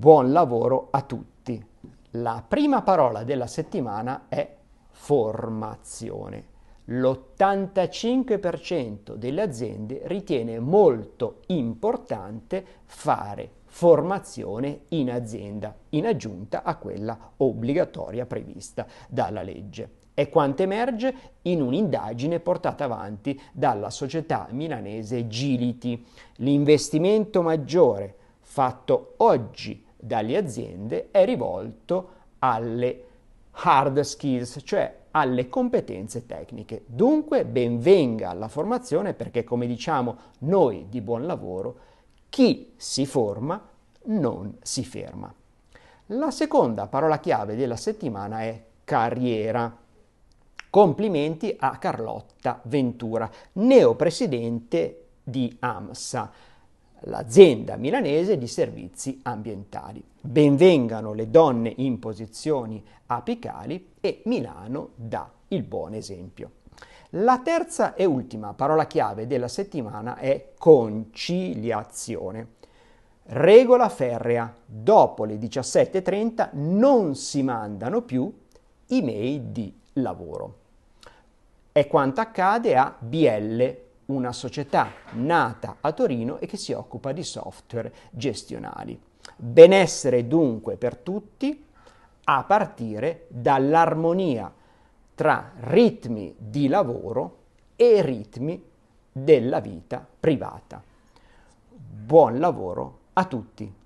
buon lavoro a tutti. La prima parola della settimana è formazione. L'85% delle aziende ritiene molto importante fare formazione in azienda, in aggiunta a quella obbligatoria prevista dalla legge. È quanto emerge in un'indagine portata avanti dalla società milanese Giliti. L'investimento maggiore fatto oggi dalle aziende è rivolto alle hard skills, cioè alle competenze tecniche. Dunque benvenga la formazione perché come diciamo noi di buon lavoro, chi si forma non si ferma. La seconda parola chiave della settimana è carriera. Complimenti a Carlotta Ventura, neopresidente di AMSA l'azienda milanese di servizi ambientali. Benvengano le donne in posizioni apicali e Milano dà il buon esempio. La terza e ultima parola chiave della settimana è conciliazione. Regola ferrea, dopo le 17.30 non si mandano più email di lavoro. È quanto accade a BL una società nata a Torino e che si occupa di software gestionali. Benessere dunque per tutti a partire dall'armonia tra ritmi di lavoro e ritmi della vita privata. Buon lavoro a tutti!